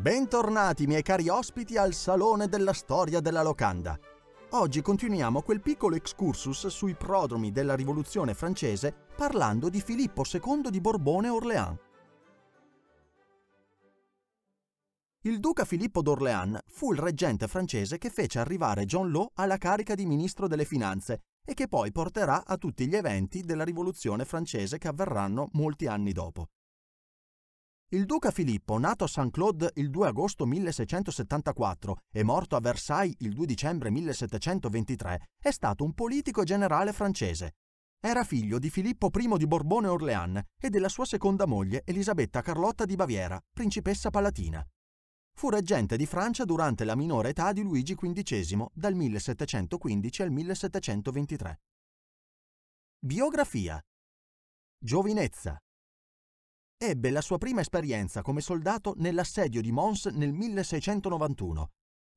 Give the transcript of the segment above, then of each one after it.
Bentornati miei cari ospiti al Salone della Storia della Locanda. Oggi continuiamo quel piccolo excursus sui prodromi della Rivoluzione francese parlando di Filippo II di Borbone Orléans. Il duca Filippo d'Orléans fu il reggente francese che fece arrivare John Law alla carica di ministro delle finanze e che poi porterà a tutti gli eventi della Rivoluzione francese che avverranno molti anni dopo. Il duca Filippo, nato a Saint-Claude il 2 agosto 1674 e morto a Versailles il 2 dicembre 1723, è stato un politico generale francese. Era figlio di Filippo I di Borbone Orléans e della sua seconda moglie Elisabetta Carlotta di Baviera, principessa palatina. Fu reggente di Francia durante la minore età di Luigi XV dal 1715 al 1723. Biografia Giovinezza ebbe la sua prima esperienza come soldato nell'assedio di Mons nel 1691.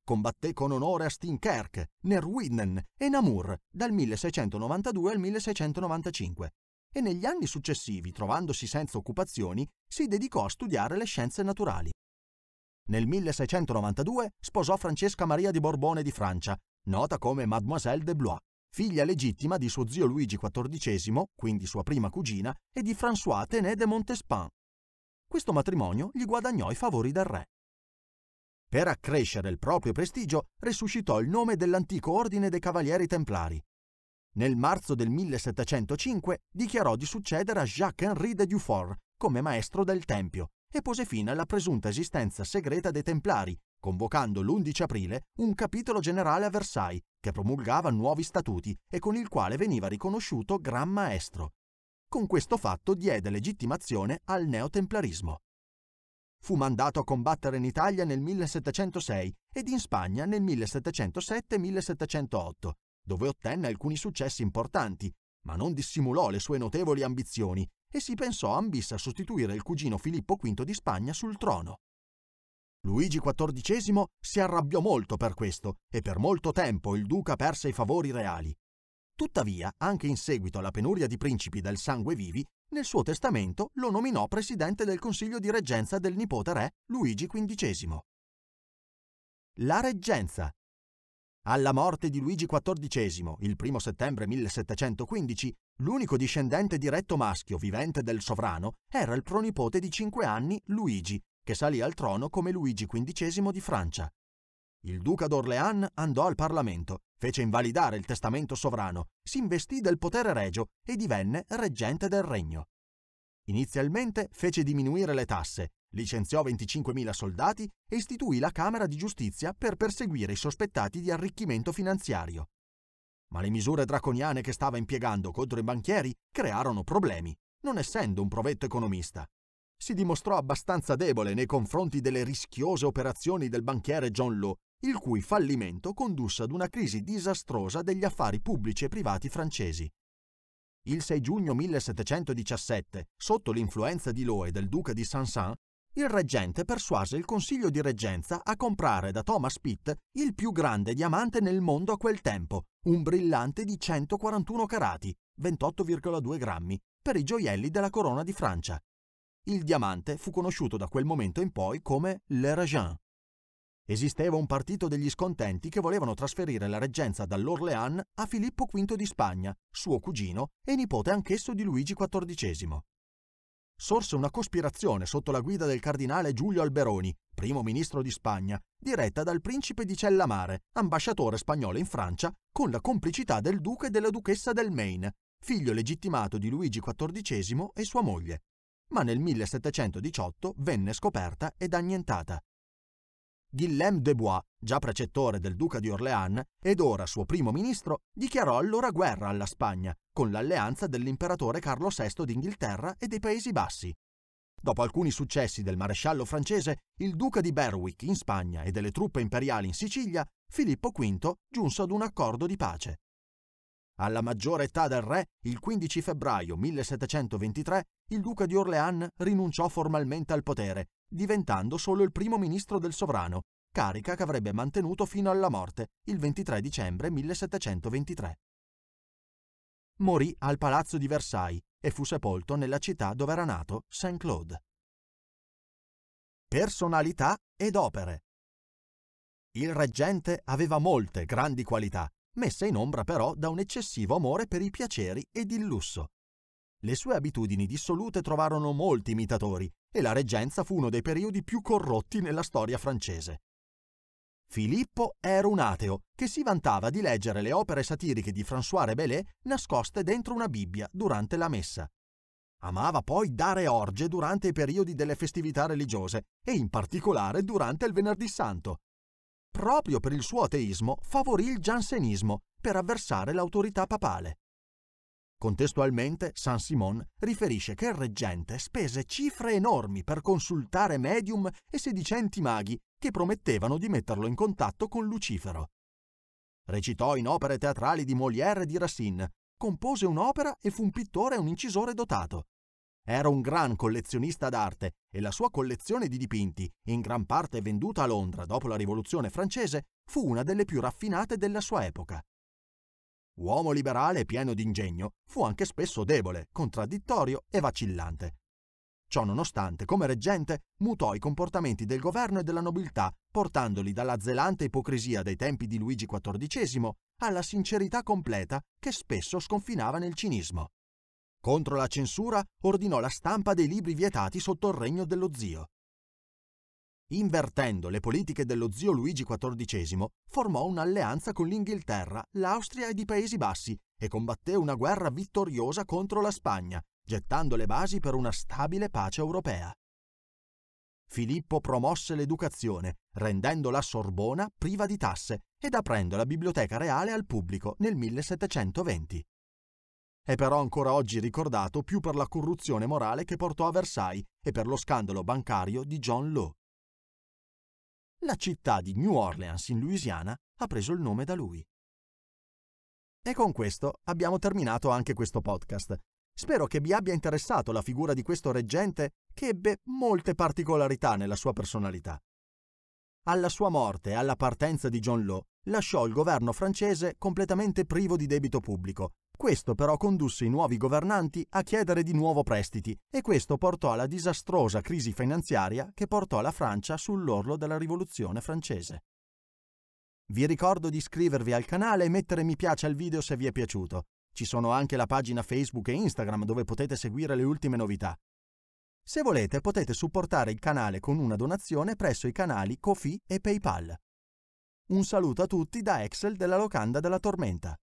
Combatté con onore a Steenkerk, Nerwinnen e Namur dal 1692 al 1695 e negli anni successivi, trovandosi senza occupazioni, si dedicò a studiare le scienze naturali. Nel 1692 sposò Francesca Maria di Borbone di Francia, nota come Mademoiselle de Blois, figlia legittima di suo zio Luigi XIV, quindi sua prima cugina, e di François Tenet de Montespan. Questo matrimonio gli guadagnò i favori del re. Per accrescere il proprio prestigio, resuscitò il nome dell'antico ordine dei Cavalieri Templari. Nel marzo del 1705 dichiarò di succedere a Jacques-Henri de Dufour come maestro del Tempio e pose fine alla presunta esistenza segreta dei Templari, convocando l'11 aprile un capitolo generale a Versailles che promulgava nuovi statuti e con il quale veniva riconosciuto Gran Maestro. Con questo fatto diede legittimazione al neotemplarismo. Fu mandato a combattere in Italia nel 1706 ed in Spagna nel 1707-1708, dove ottenne alcuni successi importanti, ma non dissimulò le sue notevoli ambizioni e si pensò ambisse a sostituire il cugino Filippo V di Spagna sul trono. Luigi XIV si arrabbiò molto per questo e per molto tempo il duca perse i favori reali. Tuttavia, anche in seguito alla penuria di principi del sangue vivi, nel suo testamento lo nominò presidente del consiglio di reggenza del nipote re Luigi XV. La reggenza. Alla morte di Luigi XIV, il 1 settembre 1715, l'unico discendente diretto maschio vivente del sovrano era il pronipote di cinque anni Luigi, che salì al trono come Luigi XV di Francia. Il duca d'Orléans andò al Parlamento, fece invalidare il testamento sovrano, si investì del potere regio e divenne reggente del regno. Inizialmente fece diminuire le tasse, licenziò 25.000 soldati e istituì la Camera di Giustizia per perseguire i sospettati di arricchimento finanziario. Ma le misure draconiane che stava impiegando contro i banchieri crearono problemi, non essendo un provetto economista si dimostrò abbastanza debole nei confronti delle rischiose operazioni del banchiere John Law, il cui fallimento condusse ad una crisi disastrosa degli affari pubblici e privati francesi. Il 6 giugno 1717, sotto l'influenza di Law e del duca di Sansan, il reggente persuase il Consiglio di Reggenza a comprare da Thomas Pitt il più grande diamante nel mondo a quel tempo, un brillante di 141 carati, 28,2 grammi, per i gioielli della corona di Francia, il diamante fu conosciuto da quel momento in poi come Le Regin. Esisteva un partito degli scontenti che volevano trasferire la reggenza dall'Orléans a Filippo V di Spagna, suo cugino e nipote anch'esso di Luigi XIV. Sorse una cospirazione sotto la guida del cardinale Giulio Alberoni, primo ministro di Spagna, diretta dal principe di Cellamare, ambasciatore spagnolo in Francia, con la complicità del duca e della duchessa del Maine, figlio legittimato di Luigi XIV e sua moglie, ma nel 1718 venne scoperta ed annientata. Guillaume de Bois, già precettore del duca di Orléans ed ora suo primo ministro, dichiarò allora guerra alla Spagna con l'alleanza dell'imperatore Carlo VI d'Inghilterra e dei Paesi Bassi. Dopo alcuni successi del maresciallo francese, il duca di Berwick in Spagna e delle truppe imperiali in Sicilia, Filippo V giunse ad un accordo di pace. Alla maggiore età del re, il 15 febbraio 1723, il duca di Orléans rinunciò formalmente al potere, diventando solo il primo ministro del sovrano, carica che avrebbe mantenuto fino alla morte, il 23 dicembre 1723. Morì al palazzo di Versailles e fu sepolto nella città dove era nato Saint-Claude. Personalità ed opere. Il reggente aveva molte grandi qualità, messa in ombra però da un eccessivo amore per i piaceri ed il lusso. Le sue abitudini dissolute trovarono molti imitatori e la reggenza fu uno dei periodi più corrotti nella storia francese. Filippo era un ateo che si vantava di leggere le opere satiriche di François Rabelais nascoste dentro una Bibbia durante la messa. Amava poi dare orge durante i periodi delle festività religiose e in particolare durante il venerdì santo, proprio per il suo ateismo, favorì il giansenismo per avversare l'autorità papale. Contestualmente, San Simon riferisce che il reggente spese cifre enormi per consultare medium e sedicenti maghi che promettevano di metterlo in contatto con Lucifero. Recitò in opere teatrali di Molière e di Racine, compose un'opera e fu un pittore e un incisore dotato. Era un gran collezionista d'arte e la sua collezione di dipinti, in gran parte venduta a Londra dopo la Rivoluzione francese, fu una delle più raffinate della sua epoca. Uomo liberale e pieno d'ingegno, fu anche spesso debole, contraddittorio e vacillante. Ciononostante, come reggente, mutò i comportamenti del governo e della nobiltà, portandoli dalla zelante ipocrisia dei tempi di Luigi XIV alla sincerità completa che spesso sconfinava nel cinismo. Contro la censura ordinò la stampa dei libri vietati sotto il regno dello zio. Invertendo le politiche dello zio Luigi XIV, formò un'alleanza con l'Inghilterra, l'Austria ed i Paesi Bassi e combatté una guerra vittoriosa contro la Spagna, gettando le basi per una stabile pace europea. Filippo promosse l'educazione, rendendo la Sorbona priva di tasse ed aprendo la biblioteca reale al pubblico nel 1720. È però ancora oggi ricordato più per la corruzione morale che portò a Versailles e per lo scandalo bancario di John Law. La città di New Orleans in Louisiana ha preso il nome da lui. E con questo abbiamo terminato anche questo podcast. Spero che vi abbia interessato la figura di questo reggente che ebbe molte particolarità nella sua personalità. Alla sua morte e alla partenza di John Law lasciò il governo francese completamente privo di debito pubblico questo però condusse i nuovi governanti a chiedere di nuovo prestiti e questo portò alla disastrosa crisi finanziaria che portò la Francia sull'orlo della rivoluzione francese. Vi ricordo di iscrivervi al canale e mettere mi piace al video se vi è piaciuto. Ci sono anche la pagina Facebook e Instagram dove potete seguire le ultime novità. Se volete potete supportare il canale con una donazione presso i canali Kofi e PayPal. Un saluto a tutti da Excel della locanda della tormenta.